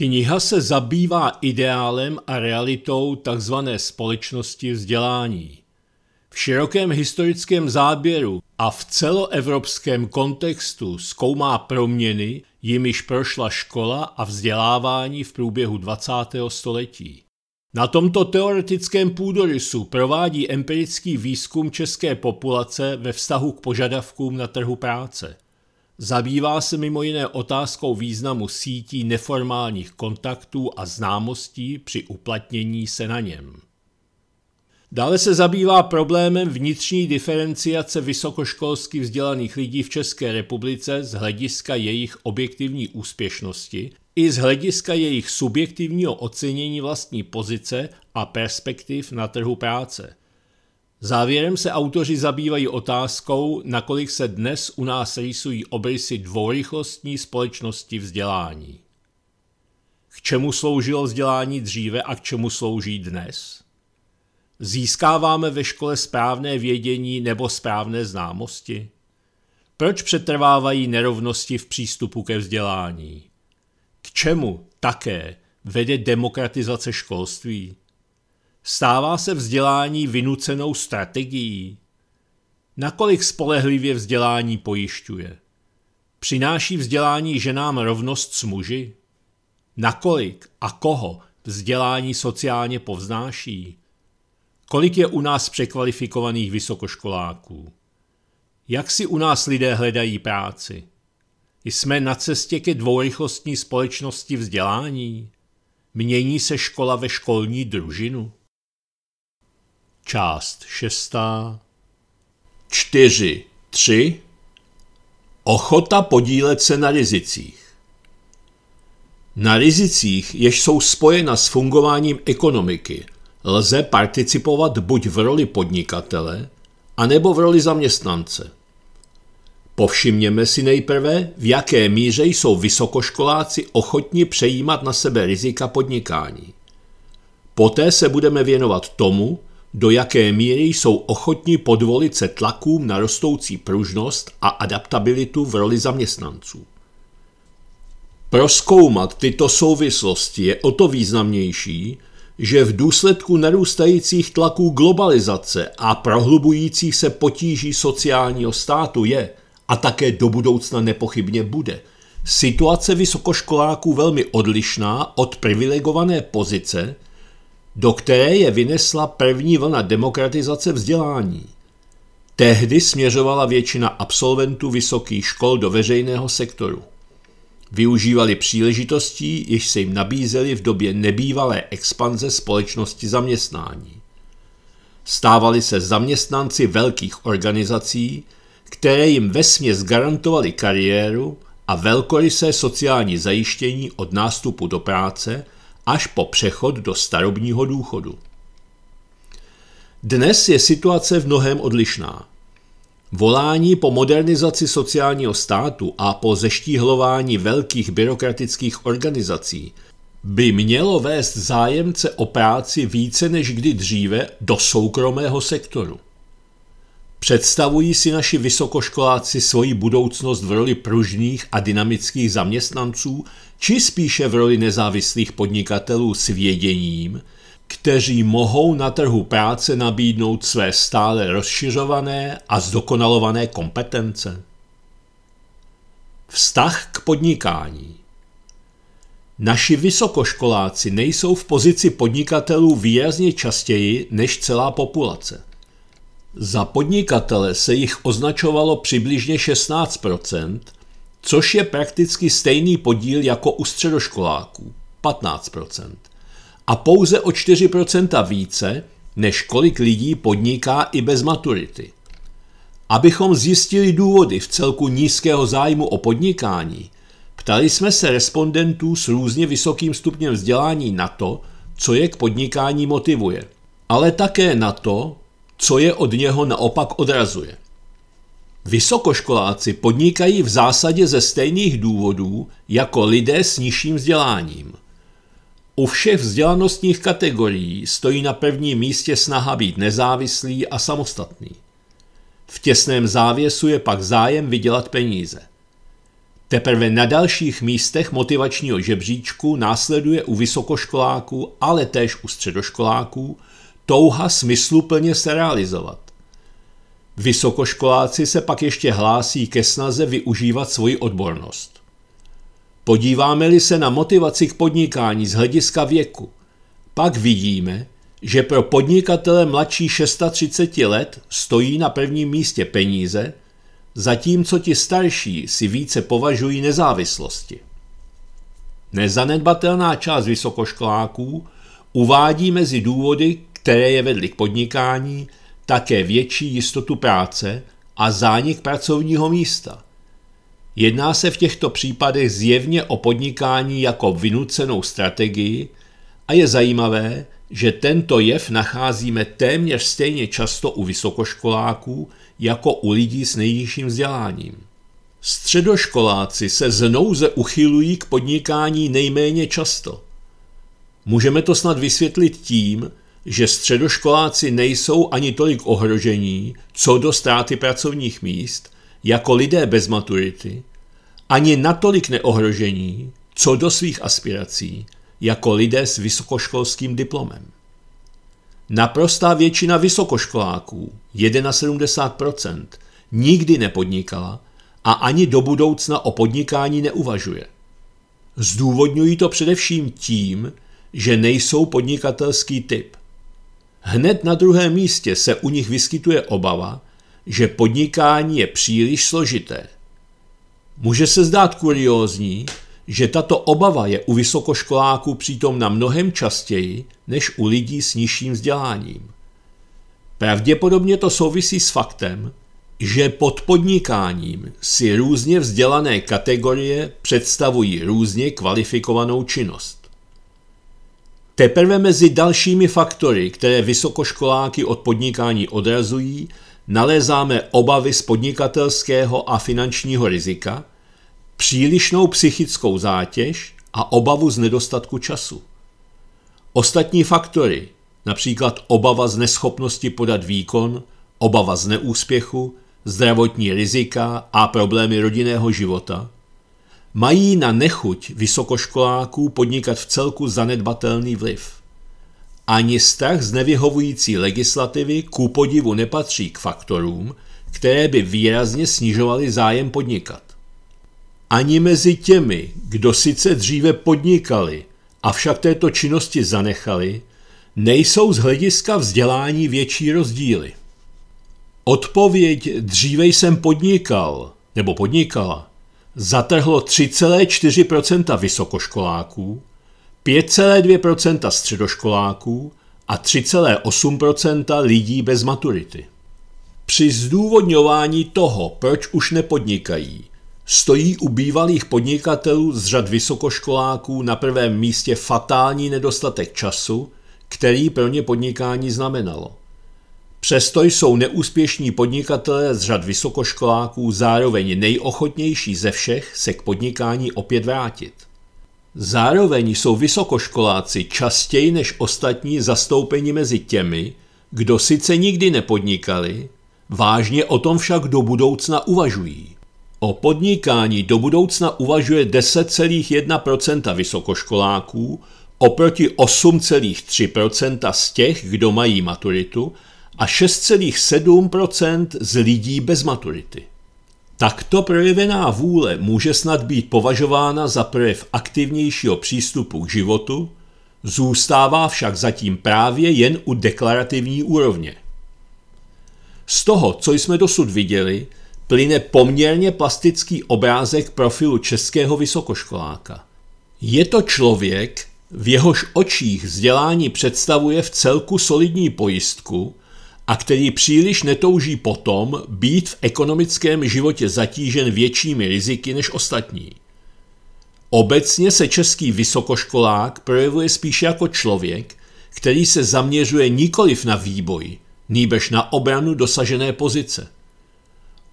Kniha se zabývá ideálem a realitou tzv. společnosti vzdělání. V širokém historickém záběru a v celoevropském kontextu zkoumá proměny, jimiž prošla škola a vzdělávání v průběhu 20. století. Na tomto teoretickém půdorysu provádí empirický výzkum české populace ve vztahu k požadavkům na trhu práce – Zabývá se mimo jiné otázkou významu sítí neformálních kontaktů a známostí při uplatnění se na něm. Dále se zabývá problémem vnitřní diferenciace vysokoškolsky vzdělaných lidí v České republice z hlediska jejich objektivní úspěšnosti i z hlediska jejich subjektivního ocenění vlastní pozice a perspektiv na trhu práce – Závěrem se autoři zabývají otázkou, nakolik se dnes u nás rýsují obrysy dvourychlostní společnosti vzdělání. K čemu sloužilo vzdělání dříve a k čemu slouží dnes? Získáváme ve škole správné vědění nebo správné známosti? Proč přetrvávají nerovnosti v přístupu ke vzdělání? K čemu také vede demokratizace školství? Stává se vzdělání vynucenou strategií? Nakolik spolehlivě vzdělání pojišťuje? Přináší vzdělání ženám rovnost s muži? Nakolik a koho vzdělání sociálně povznáší? Kolik je u nás překvalifikovaných vysokoškoláků? Jak si u nás lidé hledají práci? Jsme na cestě ke dvourychlostní společnosti vzdělání? Mění se škola ve školní družinu? Část šestá. čtyři tři Ochota podílet se na rizicích. Na rizicích, jež jsou spojena s fungováním ekonomiky, lze participovat buď v roli podnikatele, anebo v roli zaměstnance. Povšimněme si nejprve, v jaké míře jsou vysokoškoláci ochotni přejímat na sebe rizika podnikání. Poté se budeme věnovat tomu, do jaké míry jsou ochotni podvolit se tlakům na rostoucí pružnost a adaptabilitu v roli zaměstnanců. Proskoumat tyto souvislosti je o to významnější, že v důsledku narůstajících tlaků globalizace a prohlubujících se potíží sociálního státu je, a také do budoucna nepochybně bude, situace vysokoškoláků velmi odlišná od privilegované pozice, do které je vynesla první vlna demokratizace vzdělání. Tehdy směřovala většina absolventů vysokých škol do veřejného sektoru. Využívali příležitostí, jež se jim nabízely v době nebývalé expanze společnosti zaměstnání. Stávali se zaměstnanci velkých organizací, které jim vesměs garantovali kariéru a velkorysé sociální zajištění od nástupu do práce – až po přechod do starobního důchodu. Dnes je situace v mnohem odlišná. Volání po modernizaci sociálního státu a po zeštíhlování velkých byrokratických organizací by mělo vést zájemce o práci více než kdy dříve do soukromého sektoru. Představují si naši vysokoškoláci svoji budoucnost v roli pružných a dynamických zaměstnanců, či spíše v roli nezávislých podnikatelů s věděním, kteří mohou na trhu práce nabídnout své stále rozšiřované a zdokonalované kompetence? Vztah k podnikání Naši vysokoškoláci nejsou v pozici podnikatelů výrazně častěji než celá populace – za podnikatele se jich označovalo přibližně 16 což je prakticky stejný podíl jako u středoškoláků 15 a pouze o 4 více, než kolik lidí podniká i bez maturity. Abychom zjistili důvody v celku nízkého zájmu o podnikání, ptali jsme se respondentů s různě vysokým stupněm vzdělání na to, co je k podnikání motivuje, ale také na to, co je od něho naopak odrazuje. Vysokoškoláci podnikají v zásadě ze stejných důvodů jako lidé s nižším vzděláním. U všech vzdělanostních kategorií stojí na prvním místě snaha být nezávislý a samostatný. V těsném závěsu je pak zájem vydělat peníze. Teprve na dalších místech motivačního žebříčku následuje u vysokoškoláků, ale též u středoškoláků touha smysluplně se realizovat. Vysokoškoláci se pak ještě hlásí ke snaze využívat svoji odbornost. Podíváme-li se na motivaci k podnikání z hlediska věku, pak vidíme, že pro podnikatele mladší 630 let stojí na prvním místě peníze, zatímco ti starší si více považují nezávislosti. Nezanedbatelná část vysokoškoláků uvádí mezi důvody které je vedly k podnikání, také větší jistotu práce a zánik pracovního místa. Jedná se v těchto případech zjevně o podnikání jako vynucenou strategii a je zajímavé, že tento jev nacházíme téměř stejně často u vysokoškoláků jako u lidí s nejnižším vzděláním. Středoškoláci se znouze uchylují k podnikání nejméně často. Můžeme to snad vysvětlit tím, že středoškoláci nejsou ani tolik ohrožení co do ztráty pracovních míst jako lidé bez maturity, ani natolik neohrožení co do svých aspirací jako lidé s vysokoškolským diplomem. Naprostá většina vysokoškoláků, 71%, nikdy nepodnikala a ani do budoucna o podnikání neuvažuje. Zdůvodňují to především tím, že nejsou podnikatelský typ. Hned na druhém místě se u nich vyskytuje obava, že podnikání je příliš složité. Může se zdát kuriózní, že tato obava je u vysokoškoláků na mnohem častěji než u lidí s nižším vzděláním. Pravděpodobně to souvisí s faktem, že pod podnikáním si různě vzdělané kategorie představují různě kvalifikovanou činnost. Teprve mezi dalšími faktory, které vysokoškoláky od podnikání odrazují, nalézáme obavy z podnikatelského a finančního rizika, přílišnou psychickou zátěž a obavu z nedostatku času. Ostatní faktory, například obava z neschopnosti podat výkon, obava z neúspěchu, zdravotní rizika a problémy rodinného života, mají na nechuť vysokoškoláků podnikat v celku zanedbatelný vliv. Ani strach z nevyhovující legislativy ku podivu nepatří k faktorům, které by výrazně snižovaly zájem podnikat. Ani mezi těmi, kdo sice dříve podnikali, avšak této činnosti zanechali, nejsou z hlediska vzdělání větší rozdíly. Odpověď dříve jsem podnikal, nebo podnikala, zatrhlo 3,4 vysokoškoláků, 5,2 středoškoláků a 3,8 lidí bez maturity. Při zdůvodňování toho, proč už nepodnikají, stojí u bývalých podnikatelů z řad vysokoškoláků na prvém místě fatální nedostatek času, který pro ně podnikání znamenalo. Přesto jsou neúspěšní podnikatelé z řad vysokoškoláků zároveň nejochotnější ze všech se k podnikání opět vrátit. Zároveň jsou vysokoškoláci častěji než ostatní zastoupeni mezi těmi, kdo sice nikdy nepodnikali, vážně o tom však do budoucna uvažují. O podnikání do budoucna uvažuje 10,1 vysokoškoláků oproti 8,3 z těch, kdo mají maturitu a 6,7 z lidí bez maturity. Takto projevená vůle může snad být považována za projev aktivnějšího přístupu k životu, zůstává však zatím právě jen u deklarativní úrovně. Z toho, co jsme dosud viděli, plyne poměrně plastický obrázek profilu českého vysokoškoláka. Je to člověk, v jehož očích vzdělání představuje v celku solidní pojistku, a který příliš netouží potom být v ekonomickém životě zatížen většími riziky než ostatní. Obecně se český vysokoškolák projevuje spíše jako člověk, který se zaměřuje nikoliv na výboj, nýbež na obranu dosažené pozice.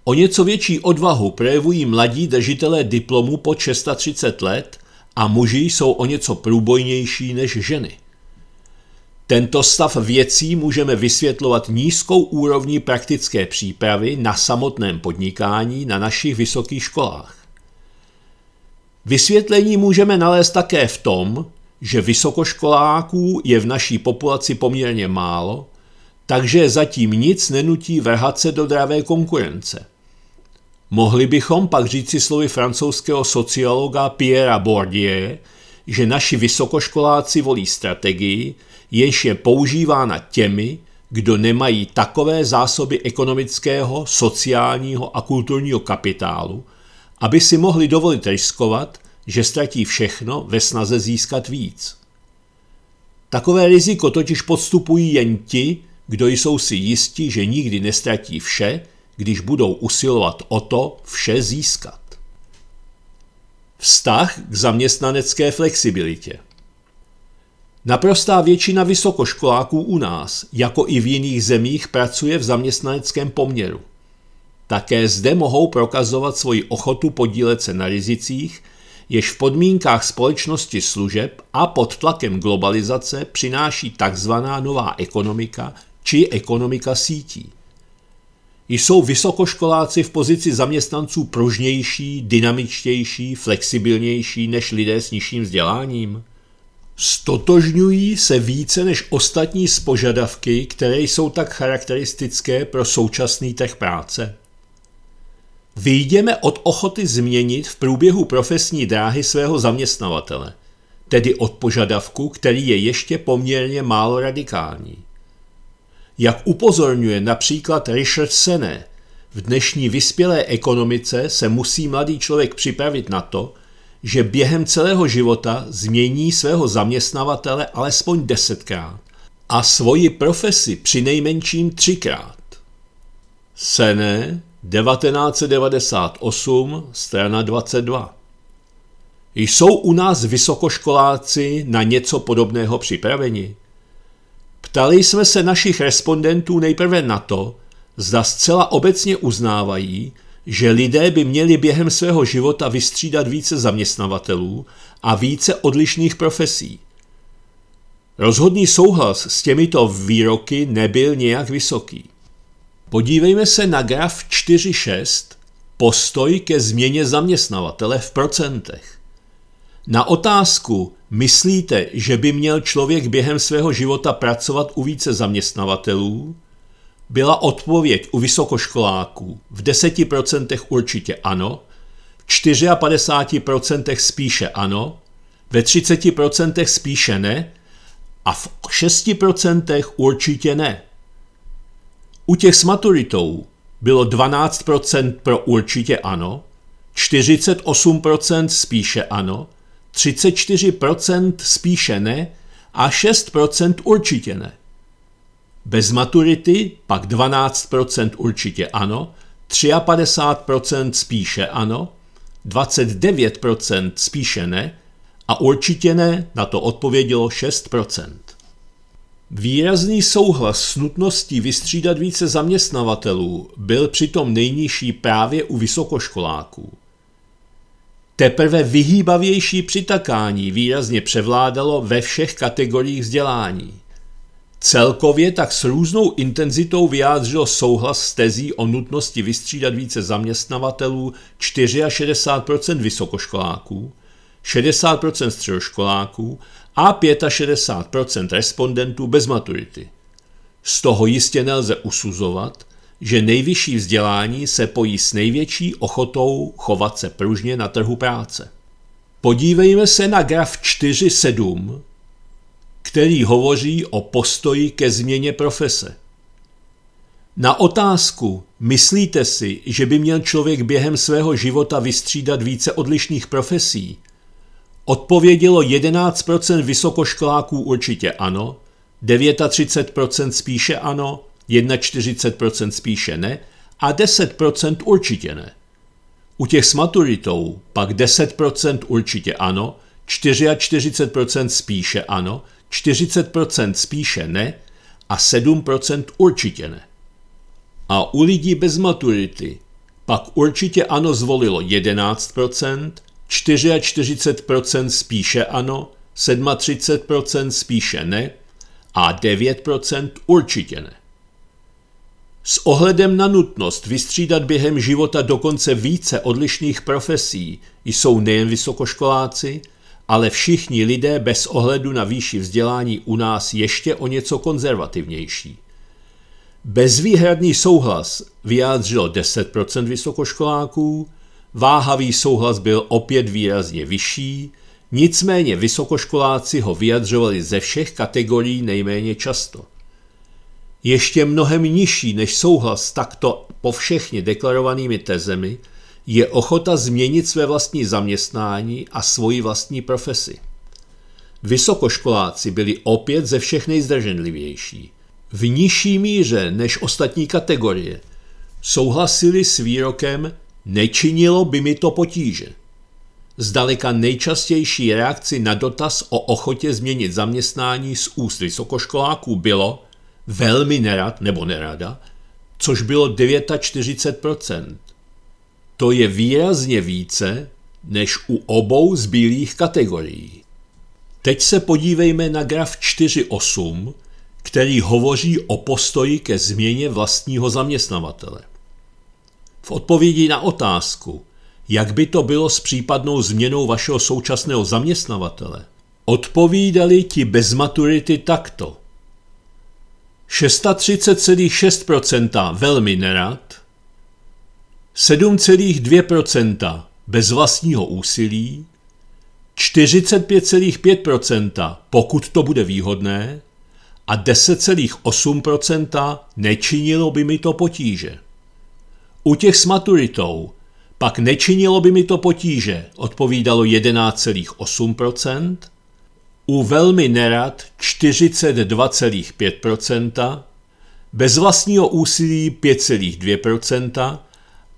O něco větší odvahu projevují mladí držitelé diplomu po 630 let a muži jsou o něco průbojnější než ženy. Tento stav věcí můžeme vysvětlovat nízkou úrovní praktické přípravy na samotném podnikání na našich vysokých školách. Vysvětlení můžeme nalézt také v tom, že vysokoškoláků je v naší populaci poměrně málo, takže zatím nic nenutí vrhat se do dravé konkurence. Mohli bychom pak říci slovy francouzského sociologa Pierre Bourdieu, že naši vysokoškoláci volí strategii, jenž je používána těmi, kdo nemají takové zásoby ekonomického, sociálního a kulturního kapitálu, aby si mohli dovolit riskovat, že ztratí všechno ve snaze získat víc. Takové riziko totiž podstupují jen ti, kdo jsou si jisti, že nikdy nestratí vše, když budou usilovat o to vše získat. Vztah k zaměstnanecké flexibilitě. Naprostá většina vysokoškoláků u nás, jako i v jiných zemích, pracuje v zaměstnaneckém poměru. Také zde mohou prokazovat svoji ochotu podílet se na rizicích, jež v podmínkách společnosti služeb a pod tlakem globalizace přináší tzv. nová ekonomika či ekonomika sítí jsou vysokoškoláci v pozici zaměstnanců pružnější, dynamičtější, flexibilnější než lidé s nižším vzděláním? Stotožňují se více než ostatní z požadavky, které jsou tak charakteristické pro současný trh práce? Výjdeme od ochoty změnit v průběhu profesní dráhy svého zaměstnavatele, tedy od požadavku, který je ještě poměrně málo radikální. Jak upozorňuje například Richard Sene, v dnešní vyspělé ekonomice se musí mladý člověk připravit na to, že během celého života změní svého zaměstnavatele alespoň desetkrát a svoji profesi přinejmenším třikrát. Sene 1998, strana 22. Jsou u nás vysokoškoláci na něco podobného připraveni? Ptali jsme se našich respondentů nejprve na to, zda zcela obecně uznávají, že lidé by měli během svého života vystřídat více zaměstnavatelů a více odlišných profesí. Rozhodný souhlas s těmito výroky nebyl nějak vysoký. Podívejme se na graf 4.6 Postoj ke změně zaměstnavatele v procentech. Na otázku, myslíte, že by měl člověk během svého života pracovat u více zaměstnavatelů, byla odpověď u vysokoškoláků v 10% určitě ano, v 54% spíše ano, ve 30% spíše ne a v 6% určitě ne. U těch s maturitou bylo 12% pro určitě ano, 48% spíše ano 34% spíše ne a 6% určitě ne. Bez maturity pak 12% určitě ano, 53% spíše ano, 29% spíše ne a určitě ne na to odpovědělo 6%. Výrazný souhlas s nutností vystřídat více zaměstnavatelů byl přitom nejnižší právě u vysokoškoláků. Teprve vyhýbavější přitakání výrazně převládalo ve všech kategoriích vzdělání. Celkově tak s různou intenzitou vyjádřilo souhlas s tezí o nutnosti vystřídat více zaměstnavatelů 64% vysokoškoláků, 60% středoškoláků a 65% respondentů bez maturity. Z toho jistě nelze usuzovat, že nejvyšší vzdělání se pojí s největší ochotou chovat se pružně na trhu práce. Podívejme se na graf 4.7, který hovoří o postoji ke změně profese. Na otázku, myslíte si, že by měl člověk během svého života vystřídat více odlišných profesí, odpovědělo 11% vysokoškoláků určitě ano, 39% spíše ano, 41% spíše ne a 10% určitě ne. U těch s maturitou pak 10% určitě ano, 44% spíše ano, 40% spíše ne a 7% určitě ne. A u lidí bez maturity pak určitě ano zvolilo 11%, 44% spíše ano, 37% spíše ne a 9% určitě ne. S ohledem na nutnost vystřídat během života dokonce více odlišných profesí jsou nejen vysokoškoláci, ale všichni lidé bez ohledu na výši vzdělání u nás ještě o něco konzervativnější. Bezvýhradný souhlas vyjádřilo 10% vysokoškoláků, váhavý souhlas byl opět výrazně vyšší, nicméně vysokoškoláci ho vyjadřovali ze všech kategorií nejméně často – ještě mnohem nižší než souhlas s takto povšechně deklarovanými tezemi, je ochota změnit své vlastní zaměstnání a svoji vlastní profesi. Vysokoškoláci byli opět ze všech nejzdrženlivější. V nižší míře než ostatní kategorie souhlasili s výrokem nečinilo by mi to potíže. Zdaleka nejčastější reakci na dotaz o ochotě změnit zaměstnání z úst vysokoškoláků bylo – velmi nerad, nebo nerada, což bylo 49%. To je výrazně více než u obou zbylých kategorií. Teď se podívejme na graf 4.8, který hovoří o postoji ke změně vlastního zaměstnavatele. V odpovědi na otázku, jak by to bylo s případnou změnou vašeho současného zaměstnavatele, odpovídali ti bez maturity takto – 36,6 velmi nerad, 7,2 bez vlastního úsilí, 45,5 pokud to bude výhodné a 10,8 nečinilo by mi to potíže. U těch s maturitou pak nečinilo by mi to potíže, odpovídalo 11,8 u velmi nerad 42,5%, bez vlastního úsilí 5,2%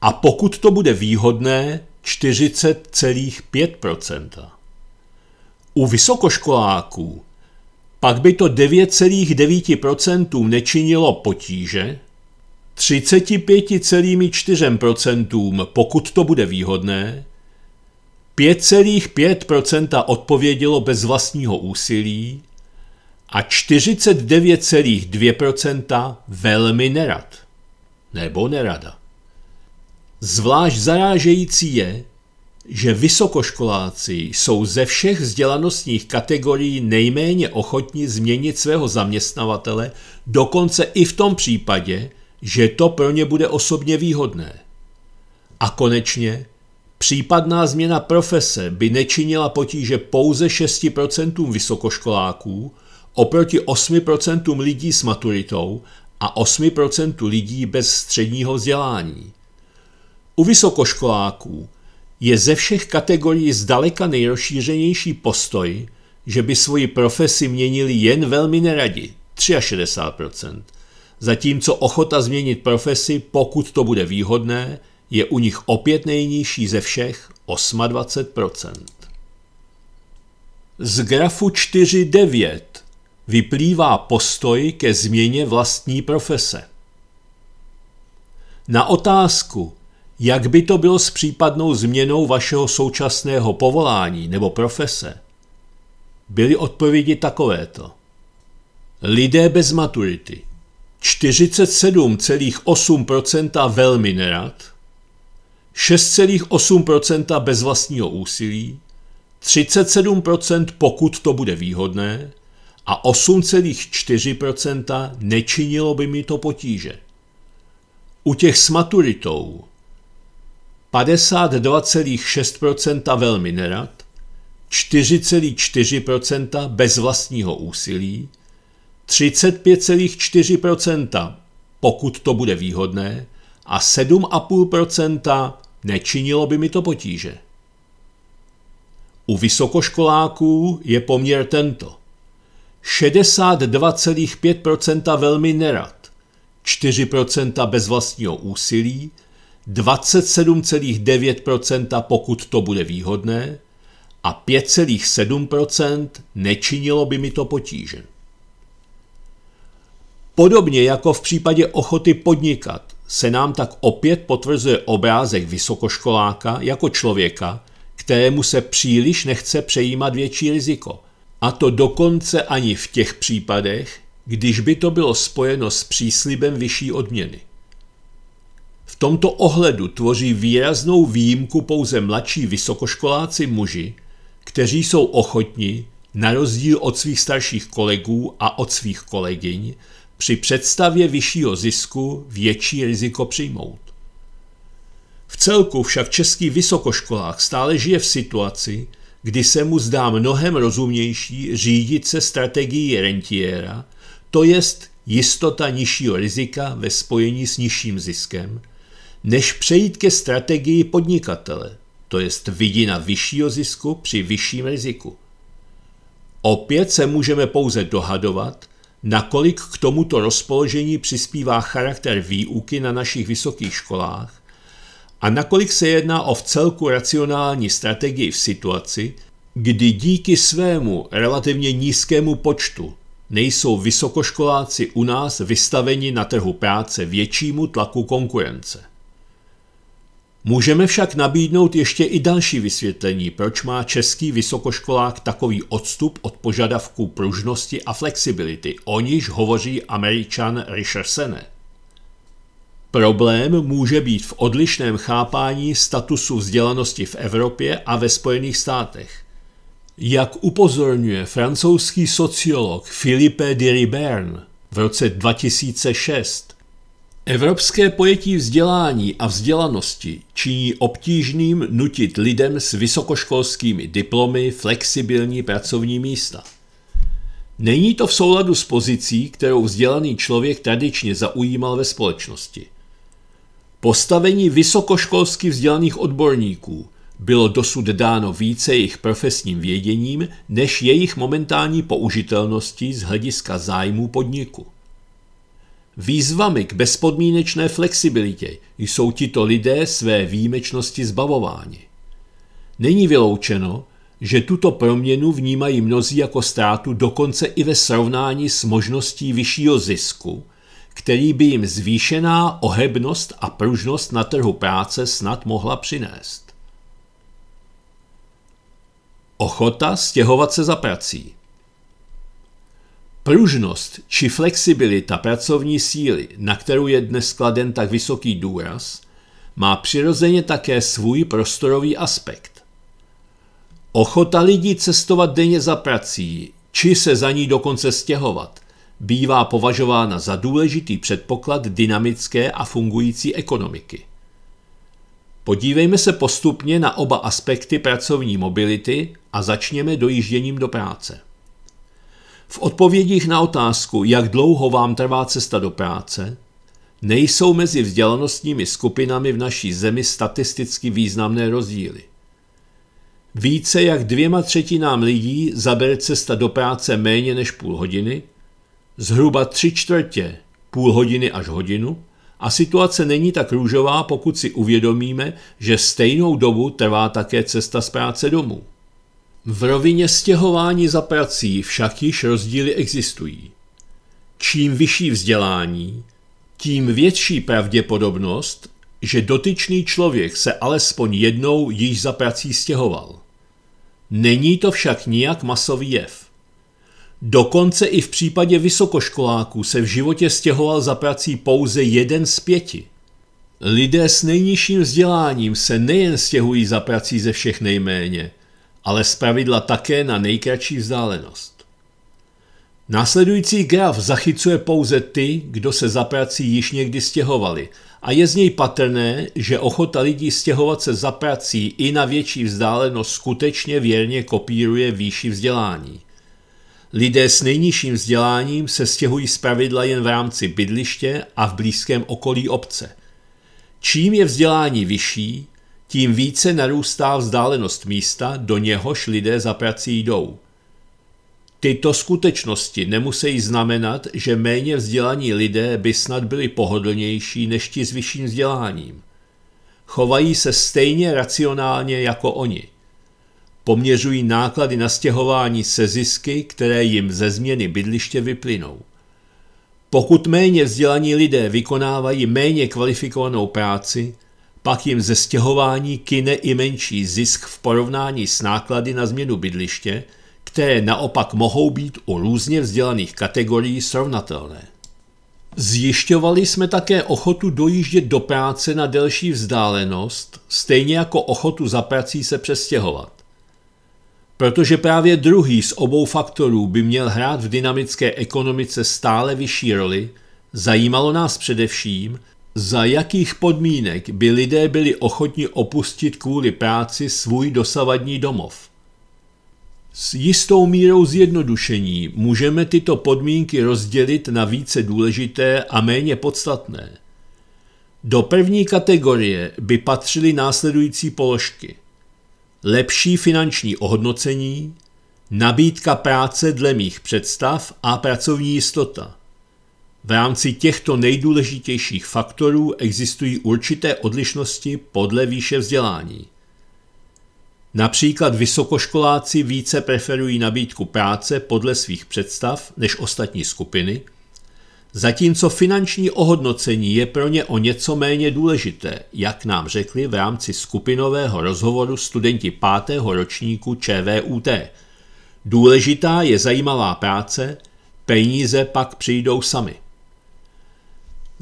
a pokud to bude výhodné 40,5%. U vysokoškoláků pak by to 9,9% nečinilo potíže, 35,4% pokud to bude výhodné 5,5 odpovědělo bez vlastního úsilí a 49,2 velmi nerad. Nebo nerada. Zvlášť zarážející je, že vysokoškoláci jsou ze všech vzdělanostních kategorií nejméně ochotni změnit svého zaměstnavatele, dokonce i v tom případě, že to pro ně bude osobně výhodné. A konečně Případná změna profese by nečinila potíže pouze 6% vysokoškoláků, oproti 8% lidí s maturitou a 8% lidí bez středního vzdělání. U vysokoškoláků je ze všech kategorií zdaleka nejrozšířenější postoj, že by svoji profesi měnili jen velmi neradi, 63%, zatímco ochota změnit profesi, pokud to bude výhodné, je u nich opět nejnižší ze všech 28%. Z grafu 4.9 vyplývá postoj ke změně vlastní profese. Na otázku, jak by to bylo s případnou změnou vašeho současného povolání nebo profese, byly odpovědi takovéto. Lidé bez maturity 47,8% velmi nerad, 6,8 bez vlastního úsilí, 37 pokud to bude výhodné a 8,4 nečinilo by mi to potíže. U těch s maturitou 52,6 velmi nerad, 4,4 bez vlastního úsilí, 35,4 pokud to bude výhodné a 7,5% nečinilo by mi to potíže. U vysokoškoláků je poměr tento. 62,5% velmi nerad, 4% bez vlastního úsilí, 27,9% pokud to bude výhodné a 5,7% nečinilo by mi to potíže. Podobně jako v případě ochoty podnikat, se nám tak opět potvrzuje obrázek vysokoškoláka jako člověka, kterému se příliš nechce přejímat větší riziko. A to dokonce ani v těch případech, když by to bylo spojeno s příslibem vyšší odměny. V tomto ohledu tvoří výraznou výjimku pouze mladší vysokoškoláci muži, kteří jsou ochotni, na rozdíl od svých starších kolegů a od svých kolegyň, při představě vyššího zisku větší riziko přijmout. V celku však český vysokoškolák stále žije v situaci, kdy se mu zdá mnohem rozumnější řídit se strategií rentiéra, to jest jistota nižšího rizika ve spojení s nižším ziskem, než přejít ke strategii podnikatele, to jest vidina vyššího zisku při vyšším riziku. Opět se můžeme pouze dohadovat, nakolik k tomuto rozpoložení přispívá charakter výuky na našich vysokých školách a nakolik se jedná o vcelku racionální strategii v situaci, kdy díky svému relativně nízkému počtu nejsou vysokoškoláci u nás vystaveni na trhu práce většímu tlaku konkurence. Můžeme však nabídnout ještě i další vysvětlení, proč má český vysokoškolák takový odstup od požadavků pružnosti a flexibility, o níž hovoří američan Sene. Problém může být v odlišném chápání statusu vzdělanosti v Evropě a ve Spojených státech. Jak upozorňuje francouzský sociolog Philippe de Riberne v roce 2006, Evropské pojetí vzdělání a vzdělanosti činí obtížným nutit lidem s vysokoškolskými diplomy flexibilní pracovní místa. Není to v souladu s pozicí, kterou vzdělaný člověk tradičně zaujímal ve společnosti. Postavení vysokoškolsky vzdělaných odborníků bylo dosud dáno více jejich profesním věděním než jejich momentální použitelností z hlediska zájmu podniku. Výzvami k bezpodmínečné flexibilitě jsou tito lidé své výjimečnosti zbavováni. Není vyloučeno, že tuto proměnu vnímají mnozí jako ztrátu dokonce i ve srovnání s možností vyššího zisku, který by jim zvýšená ohebnost a pružnost na trhu práce snad mohla přinést. Ochota stěhovat se za prací – Pružnost či flexibilita pracovní síly, na kterou je dnes skladen tak vysoký důraz, má přirozeně také svůj prostorový aspekt. Ochota lidí cestovat denně za prací, či se za ní dokonce stěhovat, bývá považována za důležitý předpoklad dynamické a fungující ekonomiky. Podívejme se postupně na oba aspekty pracovní mobility a začněme dojížděním do práce. V odpovědích na otázku, jak dlouho vám trvá cesta do práce, nejsou mezi vzdělanostními skupinami v naší zemi statisticky významné rozdíly. Více jak dvěma třetinám lidí zabere cesta do práce méně než půl hodiny, zhruba tři čtvrtě půl hodiny až hodinu a situace není tak růžová, pokud si uvědomíme, že stejnou dobu trvá také cesta z práce domů. V rovině stěhování za prací však již rozdíly existují. Čím vyšší vzdělání, tím větší pravděpodobnost, že dotyčný člověk se alespoň jednou již za prací stěhoval. Není to však nijak masový jev. Dokonce i v případě vysokoškoláků se v životě stěhoval za prací pouze jeden z pěti. Lidé s nejnižším vzděláním se nejen stěhují za prací ze všech nejméně, ale zpravidla také na nejkratší vzdálenost. Následující graf zachycuje pouze ty, kdo se za prací již někdy stěhovali a je z něj patrné, že ochota lidí stěhovat se za prací i na větší vzdálenost skutečně věrně kopíruje výši vzdělání. Lidé s nejnižším vzděláním se stěhují zpravidla jen v rámci bydliště a v blízkém okolí obce. Čím je vzdělání vyšší, tím více narůstá vzdálenost místa, do něhož lidé za prací jdou. Tyto skutečnosti nemusí znamenat, že méně vzdělaní lidé by snad byli pohodlnější než ti s vyšším vzděláním. Chovají se stejně racionálně jako oni. Poměřují náklady na stěhování se zisky, které jim ze změny bydliště vyplynou. Pokud méně vzdělaní lidé vykonávají méně kvalifikovanou práci, pak jim ze stěhování kine i menší zisk v porovnání s náklady na změnu bydliště, které naopak mohou být u různě vzdělaných kategorií srovnatelné. Zjišťovali jsme také ochotu dojíždět do práce na delší vzdálenost, stejně jako ochotu za prací se přestěhovat. Protože právě druhý z obou faktorů by měl hrát v dynamické ekonomice stále vyšší roli, zajímalo nás především, za jakých podmínek by lidé byli ochotni opustit kvůli práci svůj dosavadní domov. S jistou mírou zjednodušení můžeme tyto podmínky rozdělit na více důležité a méně podstatné. Do první kategorie by patřily následující položky. Lepší finanční ohodnocení, nabídka práce dle mých představ a pracovní jistota – v rámci těchto nejdůležitějších faktorů existují určité odlišnosti podle výše vzdělání. Například vysokoškoláci více preferují nabídku práce podle svých představ než ostatní skupiny, zatímco finanční ohodnocení je pro ně o něco méně důležité, jak nám řekli v rámci skupinového rozhovoru studenti pátého ročníku ČVUT. Důležitá je zajímavá práce, peníze pak přijdou sami.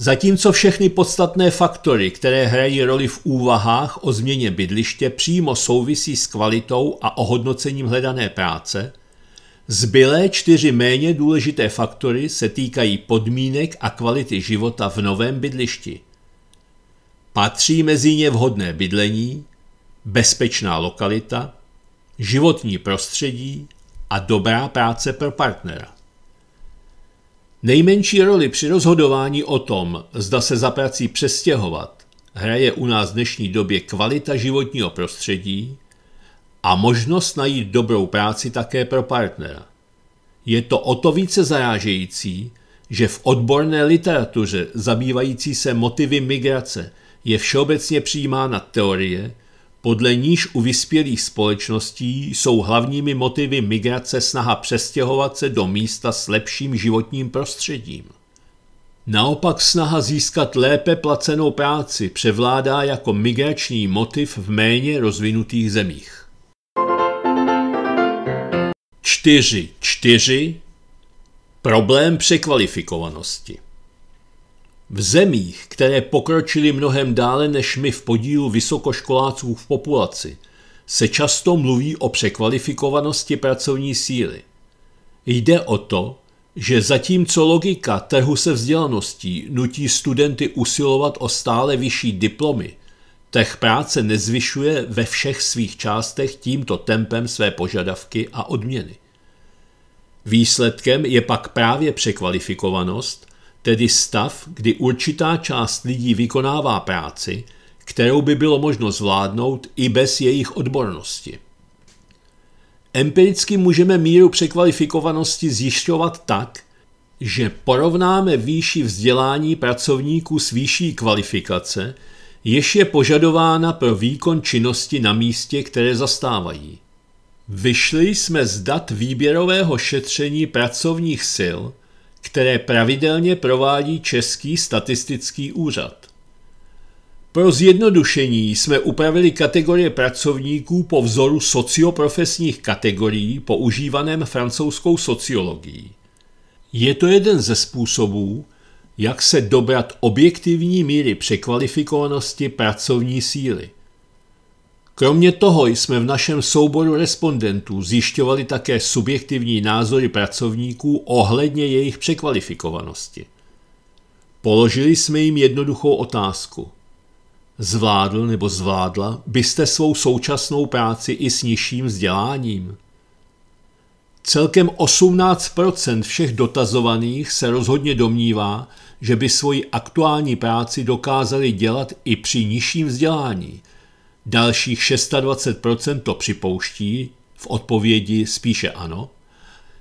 Zatímco všechny podstatné faktory, které hrají roli v úvahách o změně bydliště, přímo souvisí s kvalitou a ohodnocením hledané práce, zbylé čtyři méně důležité faktory se týkají podmínek a kvality života v novém bydlišti. Patří mezi ně vhodné bydlení, bezpečná lokalita, životní prostředí a dobrá práce pro partnera. Nejmenší roli při rozhodování o tom, zda se za prací přestěhovat, hraje u nás v dnešní době kvalita životního prostředí a možnost najít dobrou práci také pro partnera. Je to o to více zarážející, že v odborné literatuře zabývající se motivy migrace je všeobecně přijímána teorie, podle níž u vyspělých společností jsou hlavními motivy migrace snaha přestěhovat se do místa s lepším životním prostředím. Naopak snaha získat lépe placenou práci převládá jako migrační motiv v méně rozvinutých zemích. 4. 4. Problém překvalifikovanosti. V zemích, které pokročily mnohem dále než my v podílu vysokoškoláců v populaci, se často mluví o překvalifikovanosti pracovní síly. Jde o to, že zatímco logika trhu se vzdělaností nutí studenty usilovat o stále vyšší diplomy, trh práce nezvyšuje ve všech svých částech tímto tempem své požadavky a odměny. Výsledkem je pak právě překvalifikovanost, tedy stav, kdy určitá část lidí vykonává práci, kterou by bylo možno zvládnout i bez jejich odbornosti. Empiricky můžeme míru překvalifikovanosti zjišťovat tak, že porovnáme výši vzdělání pracovníků s výší kvalifikace, jež je požadována pro výkon činnosti na místě, které zastávají. Vyšli jsme z dat výběrového šetření pracovních sil – které pravidelně provádí Český statistický úřad. Pro zjednodušení jsme upravili kategorie pracovníků po vzoru socioprofesních kategorií používaném francouzskou sociologií. Je to jeden ze způsobů, jak se dobrat objektivní míry překvalifikovanosti pracovní síly. Kromě toho jsme v našem souboru respondentů zjišťovali také subjektivní názory pracovníků ohledně jejich překvalifikovanosti. Položili jsme jim jednoduchou otázku. Zvládl nebo zvládla byste svou současnou práci i s nižším vzděláním? Celkem 18% všech dotazovaných se rozhodně domnívá, že by svoji aktuální práci dokázali dělat i při nižším vzdělání, Dalších 26% to připouští, v odpovědi spíše ano.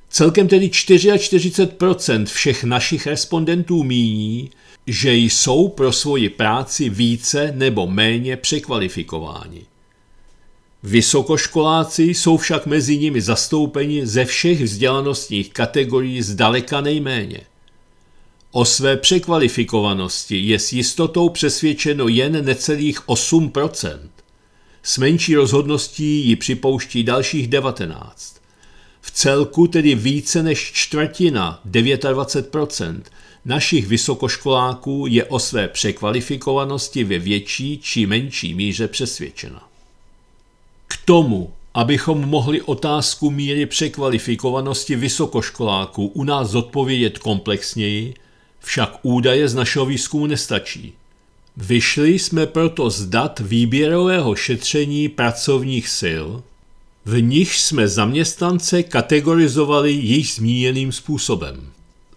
Celkem tedy 44% všech našich respondentů míní, že jsou pro svoji práci více nebo méně překvalifikováni. Vysokoškoláci jsou však mezi nimi zastoupeni ze všech vzdělanostních kategorií zdaleka nejméně. O své překvalifikovanosti je s jistotou přesvědčeno jen necelých 8 s menší rozhodností ji připouští dalších 19. V celku tedy více než čtvrtina, 29%, našich vysokoškoláků je o své překvalifikovanosti ve větší či menší míře přesvědčena. K tomu, abychom mohli otázku míry překvalifikovanosti vysokoškoláků u nás zodpovědět komplexněji, však údaje z našeho výzkumu nestačí – Vyšli jsme proto z dat výběrového šetření pracovních sil, v nich jsme zaměstnance kategorizovali již zmíněným způsobem.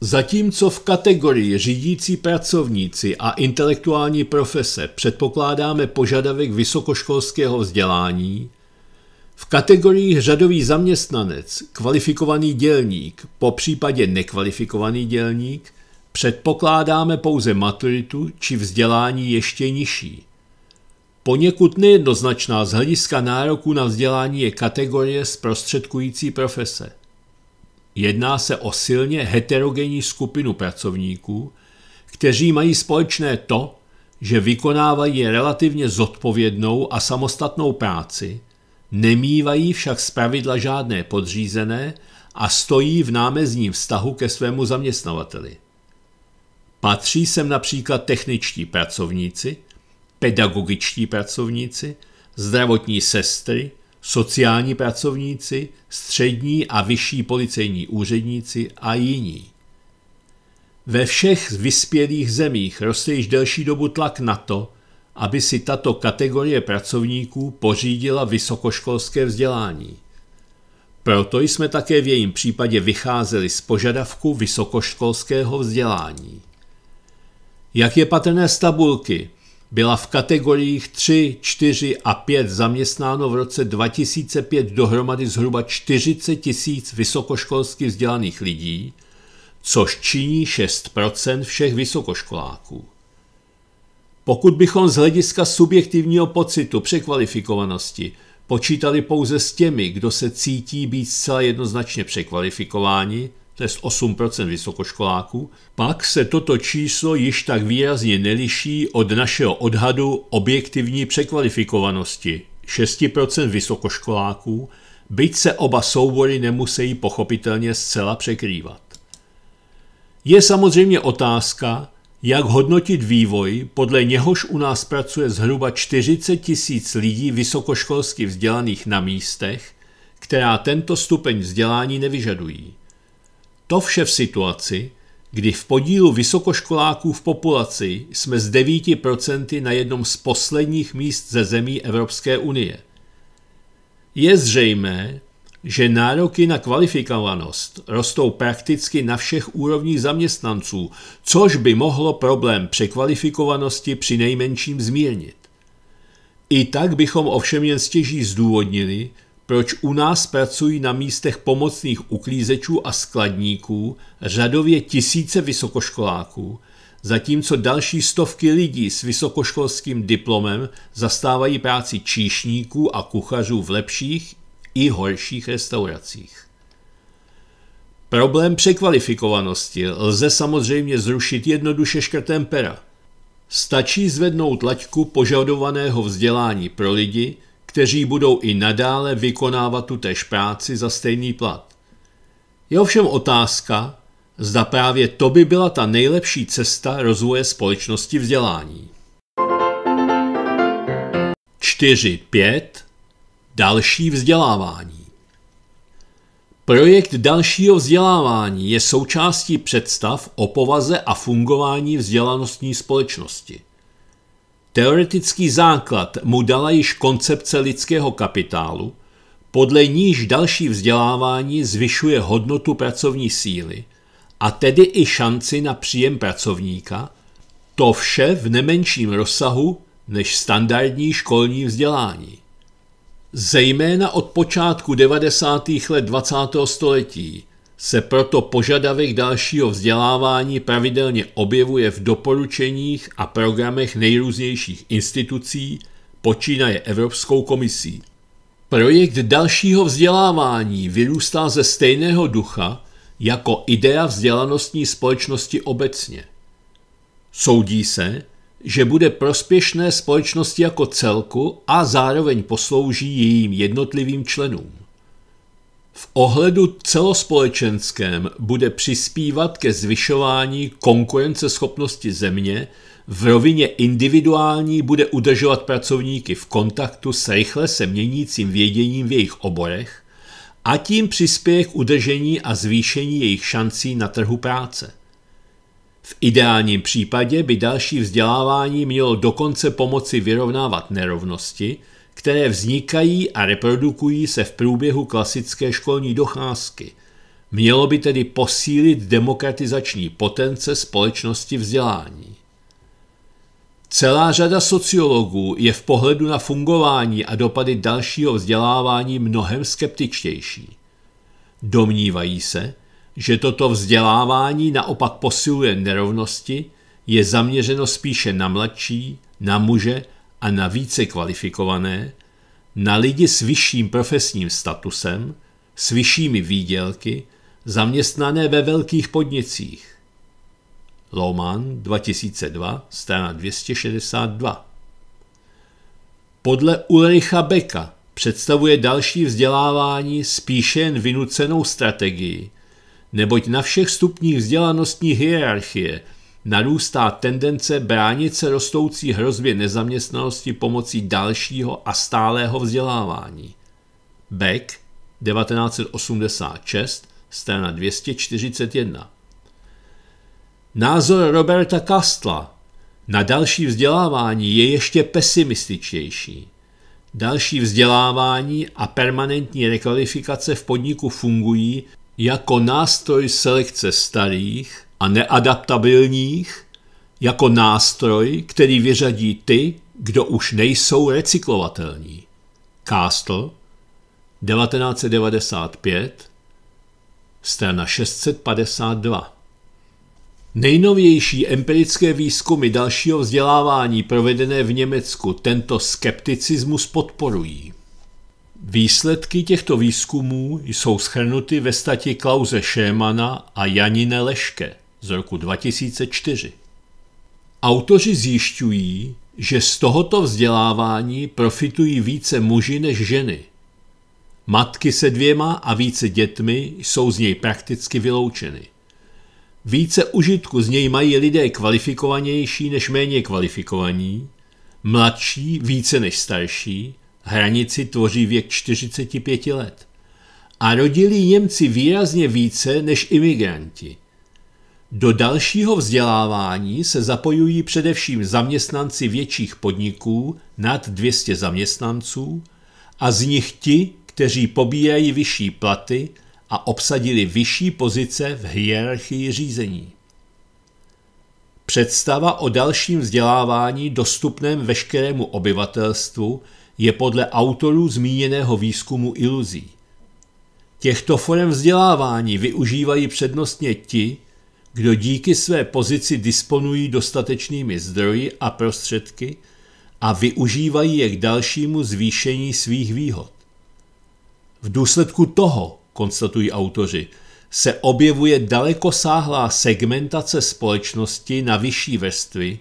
Zatímco v kategorii řídící pracovníci a intelektuální profese předpokládáme požadavek vysokoškolského vzdělání, v kategorii řadový zaměstnanec, kvalifikovaný dělník, po případě nekvalifikovaný dělník – Předpokládáme pouze maturitu či vzdělání ještě nižší. Poněkud nejednoznačná z hlediska nároku na vzdělání je kategorie zprostředkující profese. Jedná se o silně heterogenní skupinu pracovníků, kteří mají společné to, že vykonávají relativně zodpovědnou a samostatnou práci, nemývají však zpravidla žádné podřízené a stojí v námezním vztahu ke svému zaměstnavateli. Patří sem například techničtí pracovníci, pedagogičtí pracovníci, zdravotní sestry, sociální pracovníci, střední a vyšší policejní úředníci a jiní. Ve všech vyspělých zemích roste již delší dobu tlak na to, aby si tato kategorie pracovníků pořídila vysokoškolské vzdělání. Proto jsme také v jejím případě vycházeli z požadavku vysokoškolského vzdělání. Jak je patrné z tabulky, byla v kategoriích 3, 4 a 5 zaměstnáno v roce 2005 dohromady zhruba 40 tisíc vysokoškolsky vzdělaných lidí, což činí 6 všech vysokoškoláků. Pokud bychom z hlediska subjektivního pocitu překvalifikovanosti počítali pouze s těmi, kdo se cítí být zcela jednoznačně překvalifikováni, to je 8% vysokoškoláků, pak se toto číslo již tak výrazně neliší od našeho odhadu objektivní překvalifikovanosti 6% vysokoškoláků, byť se oba soubory nemusí pochopitelně zcela překrývat. Je samozřejmě otázka, jak hodnotit vývoj, podle něhož u nás pracuje zhruba 40 tisíc lidí vysokoškolsky vzdělaných na místech, která tento stupeň vzdělání nevyžadují. To vše v situaci, kdy v podílu vysokoškoláků v populaci jsme z 9% na jednom z posledních míst ze zemí Evropské unie. Je zřejmé, že nároky na kvalifikovanost rostou prakticky na všech úrovních zaměstnanců, což by mohlo problém překvalifikovanosti při nejmenším zmírnit. I tak bychom ovšem jen stěží zdůvodnili, proč u nás pracují na místech pomocných uklízečů a skladníků řadově tisíce vysokoškoláků, zatímco další stovky lidí s vysokoškolským diplomem zastávají práci číšníků a kuchařů v lepších i horších restauracích. Problém překvalifikovanosti lze samozřejmě zrušit jednoduše škrtem pera. Stačí zvednout laťku požadovaného vzdělání pro lidi, kteří budou i nadále vykonávat tutéž práci za stejný plat. Je ovšem otázka, zda právě to by byla ta nejlepší cesta rozvoje společnosti vzdělání. 4, 5. Další vzdělávání Projekt dalšího vzdělávání je součástí představ o povaze a fungování vzdělanostní společnosti. Teoretický základ mu dala již koncepce lidského kapitálu, podle níž další vzdělávání zvyšuje hodnotu pracovní síly a tedy i šanci na příjem pracovníka, to vše v nemenším rozsahu než standardní školní vzdělání. Zejména od počátku 90. let 20. století se proto požadavek dalšího vzdělávání pravidelně objevuje v doporučeních a programech nejrůznějších institucí, počínaje Evropskou komisí. Projekt dalšího vzdělávání vyrůstá ze stejného ducha jako idea vzdělanostní společnosti obecně. Soudí se, že bude prospěšné společnosti jako celku a zároveň poslouží jejím jednotlivým členům v ohledu celospolečenském bude přispívat ke zvyšování konkurenceschopnosti země, v rovině individuální bude udržovat pracovníky v kontaktu s rychle se měnícím věděním v jejich oborech a tím přispěje k udržení a zvýšení jejich šancí na trhu práce. V ideálním případě by další vzdělávání mělo dokonce pomoci vyrovnávat nerovnosti, které vznikají a reprodukují se v průběhu klasické školní docházky. Mělo by tedy posílit demokratizační potence společnosti vzdělání. Celá řada sociologů je v pohledu na fungování a dopady dalšího vzdělávání mnohem skeptičtější. Domnívají se, že toto vzdělávání naopak posiluje nerovnosti, je zaměřeno spíše na mladší, na muže a na více kvalifikované, na lidi s vyšším profesním statusem, s vyššími výdělky, zaměstnané ve velkých podnicích. Lohmann 2002, strana 262. Podle Ulricha Beka představuje další vzdělávání spíše jen vynucenou strategii, neboť na všech stupních vzdělanostní hierarchie – narůstá tendence bránit se rostoucí hrozbě nezaměstnanosti pomocí dalšího a stálého vzdělávání. Beck 1986, strana 241. Názor Roberta Kastla na další vzdělávání je ještě pesimističtější. Další vzdělávání a permanentní rekvalifikace v podniku fungují jako nástroj selekce starých, a neadaptabilních jako nástroj, který vyřadí ty, kdo už nejsou recyklovatelní. Castle 1995 strana 652 Nejnovější empirické výzkumy dalšího vzdělávání provedené v Německu tento skepticismus podporují. Výsledky těchto výzkumů jsou schrnuty ve stati Klauze Šémana a Janine Leške – z roku 2004. Autoři zjišťují, že z tohoto vzdělávání profitují více muži než ženy. Matky se dvěma a více dětmi jsou z něj prakticky vyloučeny. Více užitku z něj mají lidé kvalifikovanější než méně kvalifikovaní, mladší více než starší, hranici tvoří věk 45 let. A rodili Němci výrazně více než imigranti. Do dalšího vzdělávání se zapojují především zaměstnanci větších podniků nad 200 zaměstnanců a z nich ti, kteří pobíjají vyšší platy a obsadili vyšší pozice v hierarchii řízení. Představa o dalším vzdělávání dostupném veškerému obyvatelstvu je podle autorů zmíněného výzkumu iluzí. Těchto forem vzdělávání využívají přednostně ti, kdo díky své pozici disponují dostatečnými zdroji a prostředky a využívají je k dalšímu zvýšení svých výhod. V důsledku toho, konstatují autoři, se objevuje dalekosáhlá segmentace společnosti na vyšší vrstvy,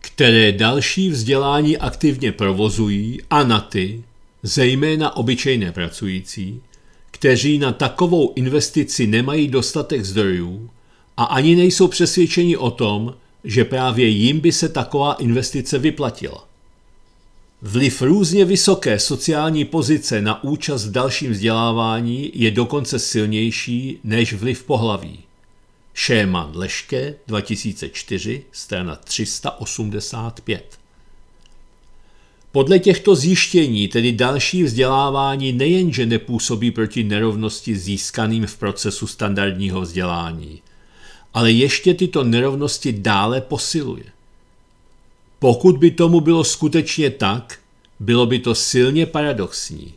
které další vzdělání aktivně provozují a na ty, zejména obyčejné pracující, kteří na takovou investici nemají dostatek zdrojů a ani nejsou přesvědčeni o tom, že právě jim by se taková investice vyplatila. Vliv různě vysoké sociální pozice na účast v dalším vzdělávání je dokonce silnější než vliv pohlaví. Šéman Leške 2004, strana 385. Podle těchto zjištění tedy další vzdělávání nejenže nepůsobí proti nerovnosti získaným v procesu standardního vzdělání – ale ještě tyto nerovnosti dále posiluje. Pokud by tomu bylo skutečně tak, bylo by to silně paradoxní.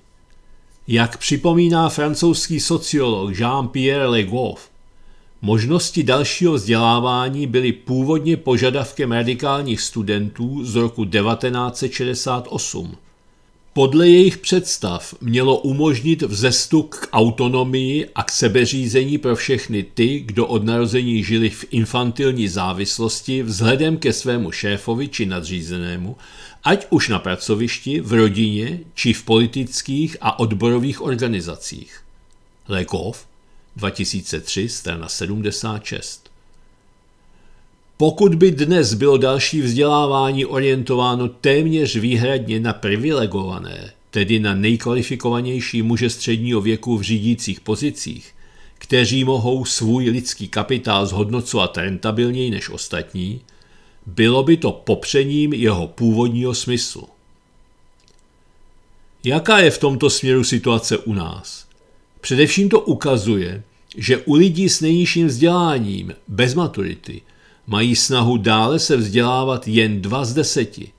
Jak připomíná francouzský sociolog Jean-Pierre Le Goff, možnosti dalšího vzdělávání byly původně požadavkem radikálních studentů z roku 1968 podle jejich představ mělo umožnit vzestup k autonomii a k sebeřízení pro všechny ty, kdo od narození žili v infantilní závislosti vzhledem ke svému šéfovi či nadřízenému, ať už na pracovišti, v rodině či v politických a odborových organizacích. Lékov 2003, strana 76 pokud by dnes bylo další vzdělávání orientováno téměř výhradně na privilegované, tedy na nejkvalifikovanější muže středního věku v řídících pozicích, kteří mohou svůj lidský kapitál zhodnocovat rentabilněji než ostatní, bylo by to popřením jeho původního smyslu. Jaká je v tomto směru situace u nás? Především to ukazuje, že u lidí s nejnižším vzděláním, bez maturity, Mají snahu dále se vzdělávat jen dva z deseti.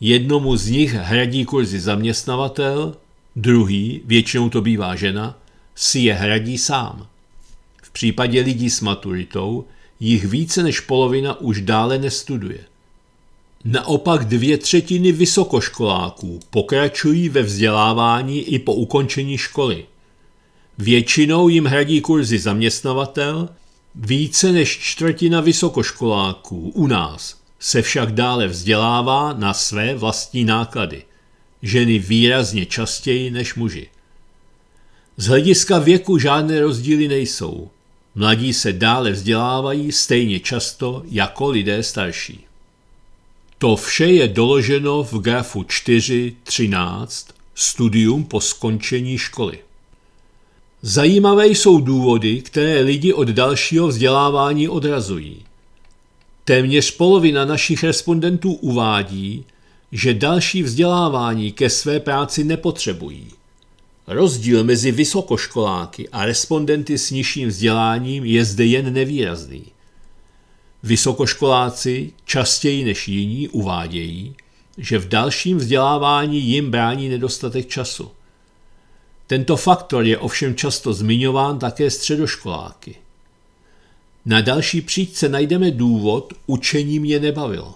Jednomu z nich hradí kurzy zaměstnavatel, druhý, většinou to bývá žena, si je hradí sám. V případě lidí s maturitou jich více než polovina už dále nestuduje. Naopak dvě třetiny vysokoškoláků pokračují ve vzdělávání i po ukončení školy. Většinou jim hradí kurzy zaměstnavatel více než čtvrtina vysokoškoláků u nás se však dále vzdělává na své vlastní náklady. Ženy výrazně častěji než muži. Z hlediska věku žádné rozdíly nejsou. Mladí se dále vzdělávají stejně často jako lidé starší. To vše je doloženo v grafu 4.13 studium po skončení školy. Zajímavé jsou důvody, které lidi od dalšího vzdělávání odrazují. Téměř polovina našich respondentů uvádí, že další vzdělávání ke své práci nepotřebují. Rozdíl mezi vysokoškoláky a respondenty s nižším vzděláním je zde jen nevýrazný. Vysokoškoláci častěji než jiní uvádějí, že v dalším vzdělávání jim brání nedostatek času. Tento faktor je ovšem často zmiňován také středoškoláky. Na další příčce najdeme důvod, učení mě nebavilo.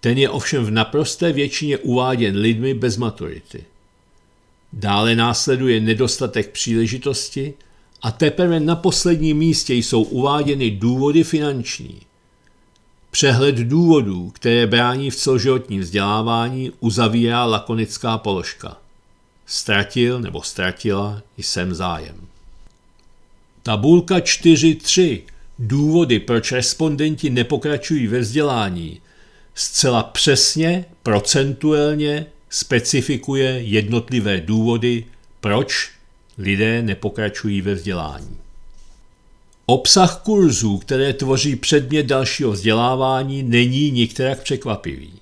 Ten je ovšem v naprosté většině uváděn lidmi bez maturity. Dále následuje nedostatek příležitosti a teprve na posledním místě jsou uváděny důvody finanční. Přehled důvodů, které brání v celoživotním vzdělávání, uzavírá lakonická položka. Ztratil nebo ztratila jsem zájem. Tabulka 4.3. Důvody, proč respondenti nepokračují ve vzdělání, zcela přesně, procentuálně specifikuje jednotlivé důvody, proč lidé nepokračují ve vzdělání. Obsah kurzů, které tvoří předmět dalšího vzdělávání, není nikterak překvapivý.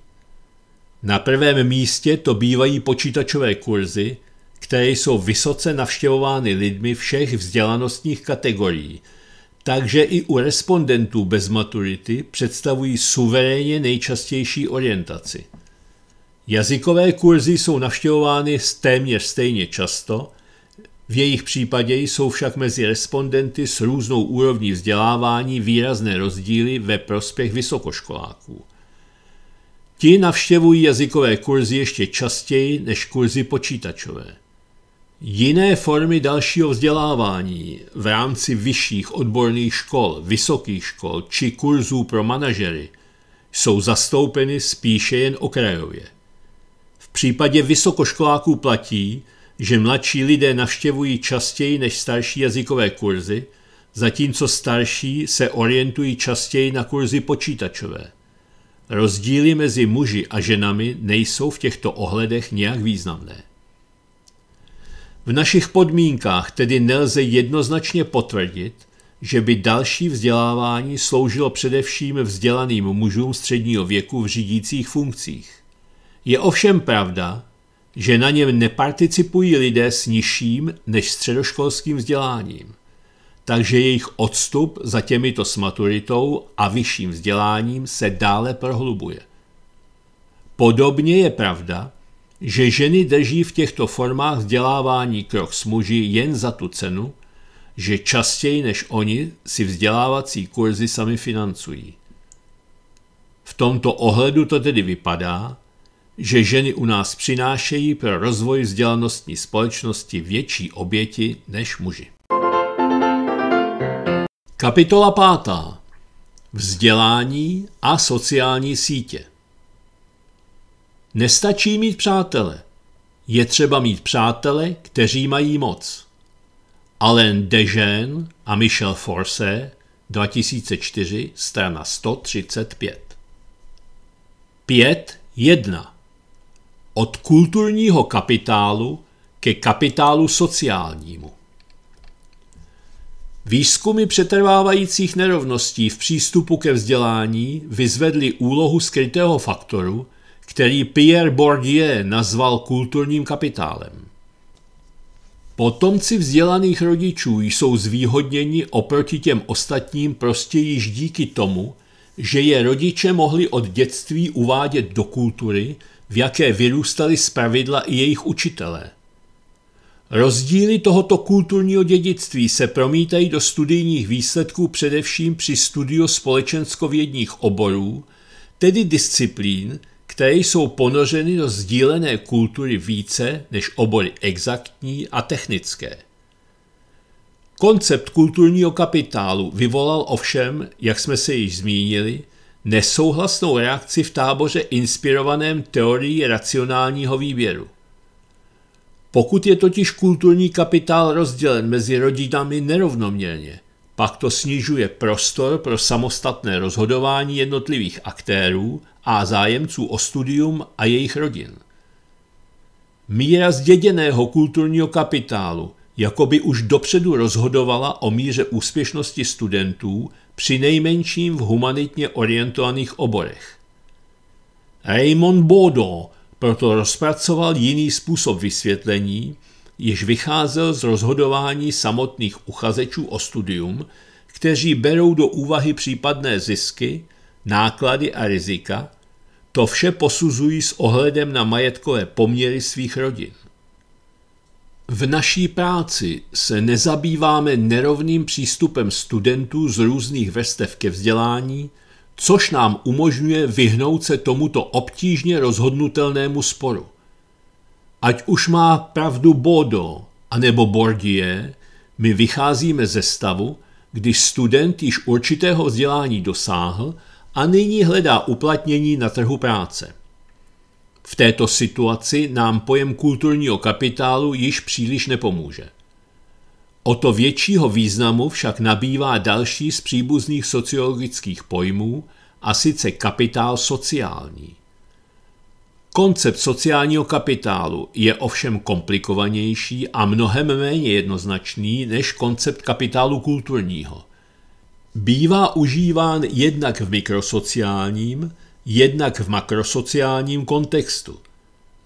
Na prvém místě to bývají počítačové kurzy, které jsou vysoce navštěvovány lidmi všech vzdělanostních kategorií, takže i u respondentů bez maturity představují suverénně nejčastější orientaci. Jazykové kurzy jsou navštěvovány téměř stejně často, v jejich případě jsou však mezi respondenty s různou úrovní vzdělávání výrazné rozdíly ve prospěch vysokoškoláků – Ti navštěvují jazykové kurzy ještě častěji než kurzy počítačové. Jiné formy dalšího vzdělávání v rámci vyšších odborných škol, vysokých škol či kurzů pro manažery jsou zastoupeny spíše jen okrajově. V případě vysokoškoláků platí, že mladší lidé navštěvují častěji než starší jazykové kurzy, zatímco starší se orientují častěji na kurzy počítačové. Rozdíly mezi muži a ženami nejsou v těchto ohledech nějak významné. V našich podmínkách tedy nelze jednoznačně potvrdit, že by další vzdělávání sloužilo především vzdělaným mužům středního věku v řídících funkcích. Je ovšem pravda, že na něm neparticipují lidé s nižším než středoškolským vzděláním takže jejich odstup za těmito s maturitou a vyšším vzděláním se dále prohlubuje. Podobně je pravda, že ženy drží v těchto formách vzdělávání krok s muži jen za tu cenu, že častěji než oni si vzdělávací kurzy sami financují. V tomto ohledu to tedy vypadá, že ženy u nás přinášejí pro rozvoj vzdělanostní společnosti větší oběti než muži. Kapitola pátá. Vzdělání a sociální sítě. Nestačí mít přátele. Je třeba mít přátele, kteří mají moc. Alain Dejean a Michel Force, 2004, strana 135. 5.1. Od kulturního kapitálu ke kapitálu sociálnímu. Výzkumy přetrvávajících nerovností v přístupu ke vzdělání vyzvedly úlohu skrytého faktoru, který Pierre Bourdieu nazval kulturním kapitálem. Potomci vzdělaných rodičů jsou zvýhodněni oproti těm ostatním prostě již díky tomu, že je rodiče mohli od dětství uvádět do kultury, v jaké vyrůstali zpravidla i jejich učitelé – Rozdíly tohoto kulturního dědictví se promítají do studijních výsledků především při studiu společenskovědních oborů, tedy disciplín, které jsou ponořeny do sdílené kultury více než obory exaktní a technické. Koncept kulturního kapitálu vyvolal ovšem, jak jsme se již zmínili, nesouhlasnou reakci v táboře inspirovaném teorií racionálního výběru. Pokud je totiž kulturní kapitál rozdělen mezi rodinami nerovnoměrně, pak to snižuje prostor pro samostatné rozhodování jednotlivých aktérů a zájemců o studium a jejich rodin. Míra zděděného kulturního kapitálu jako by už dopředu rozhodovala o míře úspěšnosti studentů při nejmenším v humanitně orientovaných oborech. Raymond Baudot proto rozpracoval jiný způsob vysvětlení, jež vycházel z rozhodování samotných uchazečů o studium, kteří berou do úvahy případné zisky, náklady a rizika, to vše posuzují s ohledem na majetkové poměry svých rodin. V naší práci se nezabýváme nerovným přístupem studentů z různých vrstev ke vzdělání, což nám umožňuje vyhnout se tomuto obtížně rozhodnutelnému sporu. Ať už má pravdu Bodo anebo Bordie, my vycházíme ze stavu, když student již určitého vzdělání dosáhl a nyní hledá uplatnění na trhu práce. V této situaci nám pojem kulturního kapitálu již příliš nepomůže. O to většího významu však nabývá další z příbuzných sociologických pojmů, a sice kapitál sociální. Koncept sociálního kapitálu je ovšem komplikovanější a mnohem méně jednoznačný než koncept kapitálu kulturního. Bývá užíván jednak v mikrosociálním, jednak v makrosociálním kontextu –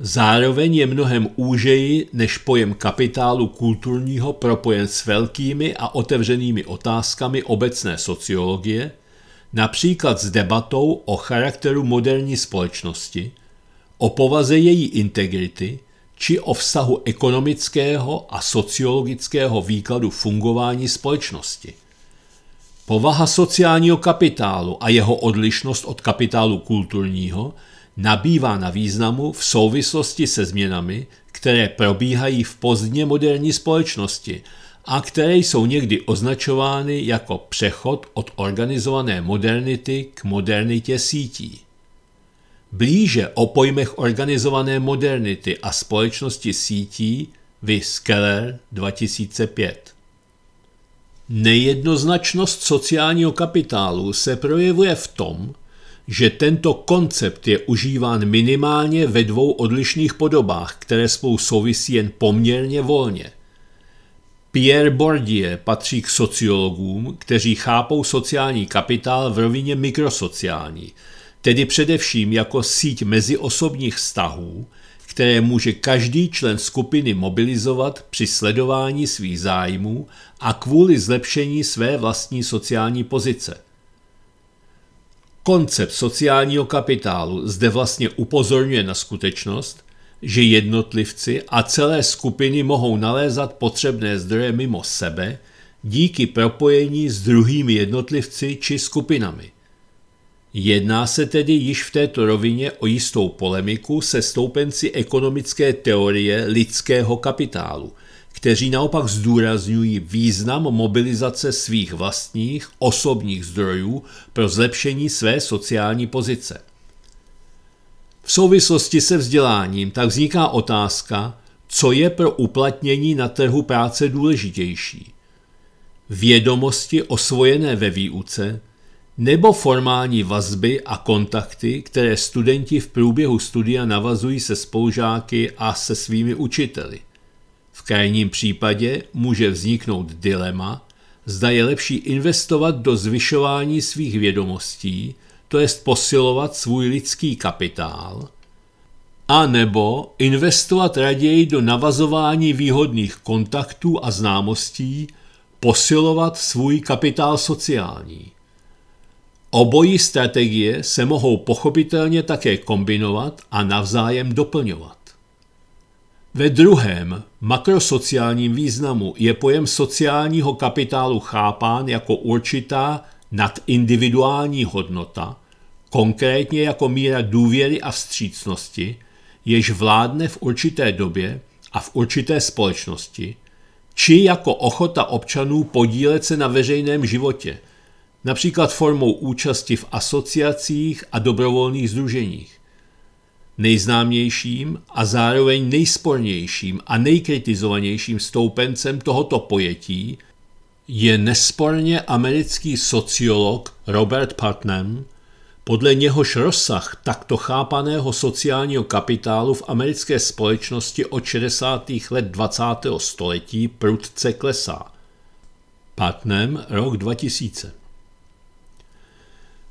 Zároveň je mnohem úžeji než pojem kapitálu kulturního propojen s velkými a otevřenými otázkami obecné sociologie, například s debatou o charakteru moderní společnosti, o povaze její integrity či o vztahu ekonomického a sociologického výkladu fungování společnosti. Povaha sociálního kapitálu a jeho odlišnost od kapitálu kulturního – nabývá na významu v souvislosti se změnami, které probíhají v pozdně moderní společnosti a které jsou někdy označovány jako přechod od organizované modernity k modernitě sítí. Blíže o pojmech organizované modernity a společnosti sítí vy Keller 2005. Nejednoznačnost sociálního kapitálu se projevuje v tom, že tento koncept je užíván minimálně ve dvou odlišných podobách, které spolu souvisí jen poměrně volně. Pierre Bourdieu patří k sociologům, kteří chápou sociální kapitál v rovině mikrosociální, tedy především jako síť meziosobních vztahů, které může každý člen skupiny mobilizovat při sledování svých zájmů a kvůli zlepšení své vlastní sociální pozice – Koncept sociálního kapitálu zde vlastně upozorňuje na skutečnost, že jednotlivci a celé skupiny mohou nalézat potřebné zdroje mimo sebe díky propojení s druhými jednotlivci či skupinami. Jedná se tedy již v této rovině o jistou polemiku se stoupenci ekonomické teorie lidského kapitálu – kteří naopak zdůrazňují význam mobilizace svých vlastních osobních zdrojů pro zlepšení své sociální pozice. V souvislosti se vzděláním tak vzniká otázka, co je pro uplatnění na trhu práce důležitější. Vědomosti osvojené ve výuce nebo formální vazby a kontakty, které studenti v průběhu studia navazují se spolužáky a se svými učiteli. V krajním případě může vzniknout dilema, zda je lepší investovat do zvyšování svých vědomostí, to jest posilovat svůj lidský kapitál, a nebo investovat raději do navazování výhodných kontaktů a známostí, posilovat svůj kapitál sociální. Obojí strategie se mohou pochopitelně také kombinovat a navzájem doplňovat. Ve druhém makrosociálním významu je pojem sociálního kapitálu chápán jako určitá nadindividuální hodnota, konkrétně jako míra důvěry a vstřícnosti, jež vládne v určité době a v určité společnosti, či jako ochota občanů podílet se na veřejném životě, například formou účasti v asociacích a dobrovolných združeních nejznámějším a zároveň nejspornějším a nejkritizovanějším stoupencem tohoto pojetí je nesporně americký sociolog Robert Putnam, podle něhož rozsah takto chápaného sociálního kapitálu v americké společnosti od 60. let 20. století prudce klesá. Putnam, rok 2000.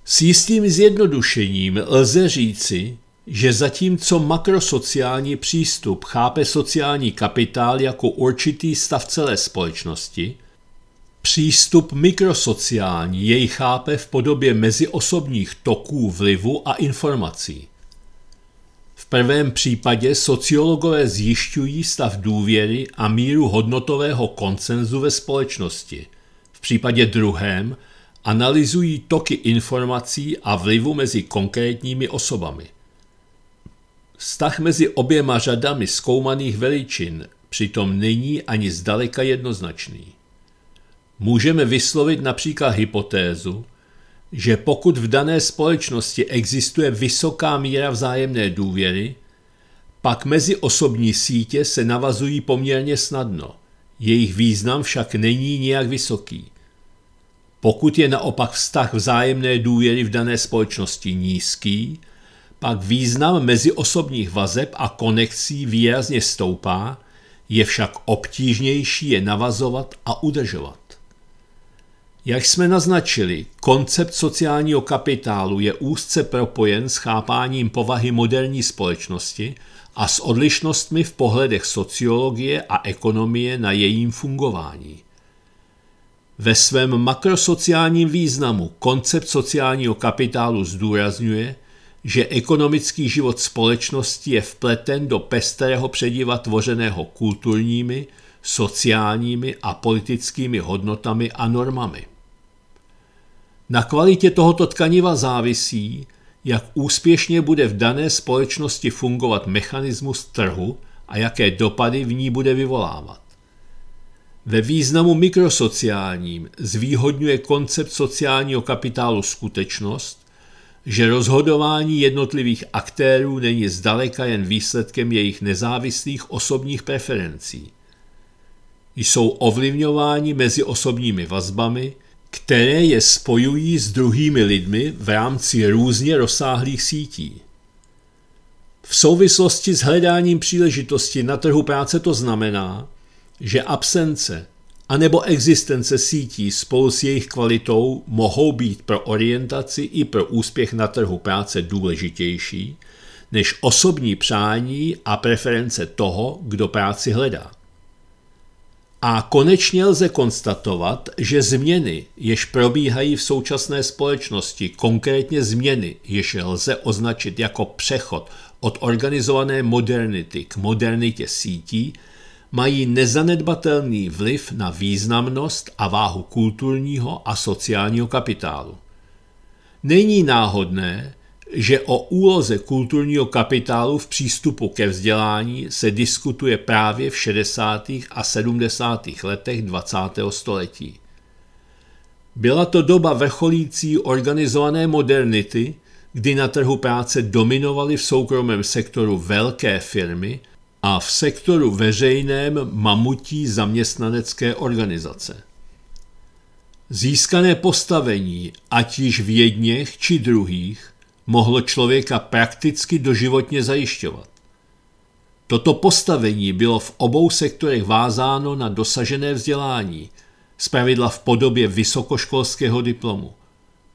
S jistým zjednodušením lze říci, že zatímco makrosociální přístup chápe sociální kapitál jako určitý stav celé společnosti, přístup mikrosociální jej chápe v podobě meziosobních toků vlivu a informací. V prvém případě sociologové zjišťují stav důvěry a míru hodnotového koncenzu ve společnosti. V případě druhém analyzují toky informací a vlivu mezi konkrétními osobami. Vztah mezi oběma řadami zkoumaných veličin přitom není ani zdaleka jednoznačný. Můžeme vyslovit například hypotézu, že pokud v dané společnosti existuje vysoká míra vzájemné důvěry, pak mezi osobní sítě se navazují poměrně snadno, jejich význam však není nijak vysoký. Pokud je naopak vztah vzájemné důvěry v dané společnosti nízký, pak význam meziosobních vazeb a konekcí výrazně stoupá, je však obtížnější je navazovat a udržovat. Jak jsme naznačili, koncept sociálního kapitálu je úzce propojen s chápáním povahy moderní společnosti a s odlišnostmi v pohledech sociologie a ekonomie na jejím fungování. Ve svém makrosociálním významu koncept sociálního kapitálu zdůrazňuje, že ekonomický život společnosti je vpleten do pestrého přediva tvořeného kulturními, sociálními a politickými hodnotami a normami. Na kvalitě tohoto tkaniva závisí, jak úspěšně bude v dané společnosti fungovat mechanismus trhu a jaké dopady v ní bude vyvolávat. Ve významu mikrosociálním zvýhodňuje koncept sociálního kapitálu skutečnost, že rozhodování jednotlivých aktérů není zdaleka jen výsledkem jejich nezávislých osobních preferencí. Jsou ovlivňováni mezi osobními vazbami, které je spojují s druhými lidmi v rámci různě rozsáhlých sítí. V souvislosti s hledáním příležitosti na trhu práce to znamená, že absence anebo existence sítí spolu s jejich kvalitou mohou být pro orientaci i pro úspěch na trhu práce důležitější než osobní přání a preference toho, kdo práci hledá. A konečně lze konstatovat, že změny, jež probíhají v současné společnosti, konkrétně změny, jež lze označit jako přechod od organizované modernity k modernitě sítí, mají nezanedbatelný vliv na významnost a váhu kulturního a sociálního kapitálu. Není náhodné, že o úloze kulturního kapitálu v přístupu ke vzdělání se diskutuje právě v 60. a 70. letech 20. století. Byla to doba vrcholící organizované modernity, kdy na trhu práce dominovaly v soukromém sektoru velké firmy a v sektoru veřejném mamutí zaměstnanecké organizace. Získané postavení, ať již v jedněch či druhých, mohlo člověka prakticky doživotně zajišťovat. Toto postavení bylo v obou sektorech vázáno na dosažené vzdělání, zpravidla v podobě vysokoškolského diplomu.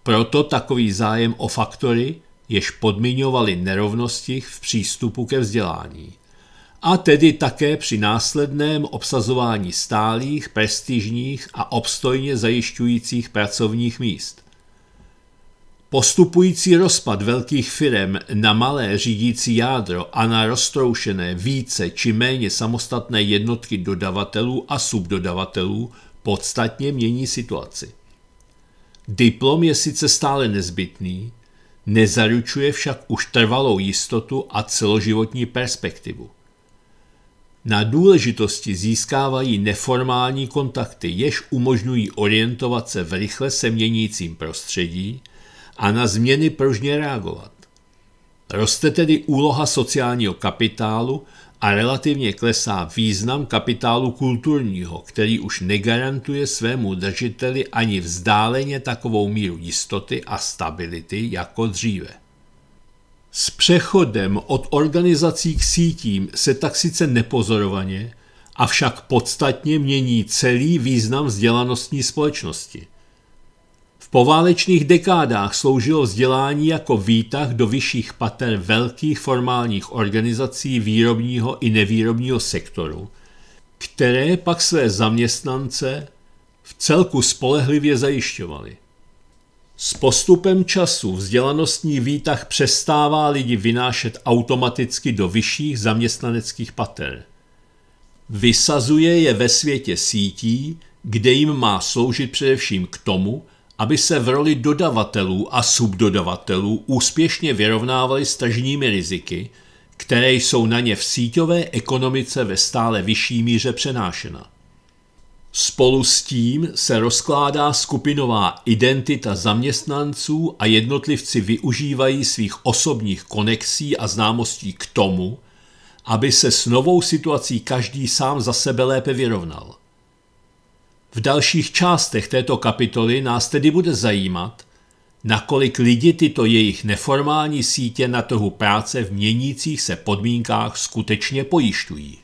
Proto takový zájem o faktory, jež podmiňovaly nerovnosti v přístupu ke vzdělání a tedy také při následném obsazování stálých, prestižních a obstojně zajišťujících pracovních míst. Postupující rozpad velkých firem na malé řídící jádro a na roztroušené více či méně samostatné jednotky dodavatelů a subdodavatelů podstatně mění situaci. Diplom je sice stále nezbytný, nezaručuje však už trvalou jistotu a celoživotní perspektivu. Na důležitosti získávají neformální kontakty, jež umožňují orientovat se v rychle se měnícím prostředí a na změny pružně reagovat. Roste tedy úloha sociálního kapitálu a relativně klesá význam kapitálu kulturního, který už negarantuje svému držiteli ani vzdáleně takovou míru jistoty a stability jako dříve. S přechodem od organizací k sítím se tak sice nepozorovaně, avšak podstatně mění celý význam vzdělanostní společnosti. V poválečných dekádách sloužilo vzdělání jako výtah do vyšších pater velkých formálních organizací výrobního i nevýrobního sektoru, které pak své zaměstnance v celku spolehlivě zajišťovaly. S postupem času vzdělanostní výtah přestává lidi vynášet automaticky do vyšších zaměstnaneckých pater. Vysazuje je ve světě sítí, kde jim má sloužit především k tomu, aby se v roli dodavatelů a subdodavatelů úspěšně vyrovnávali s tržními riziky, které jsou na ně v síťové ekonomice ve stále vyšší míře přenášena. Spolu s tím se rozkládá skupinová identita zaměstnanců a jednotlivci využívají svých osobních konexí a známostí k tomu, aby se s novou situací každý sám za sebe lépe vyrovnal. V dalších částech této kapitoly nás tedy bude zajímat, nakolik lidi tyto jejich neformální sítě na trhu práce v měnících se podmínkách skutečně pojišťují.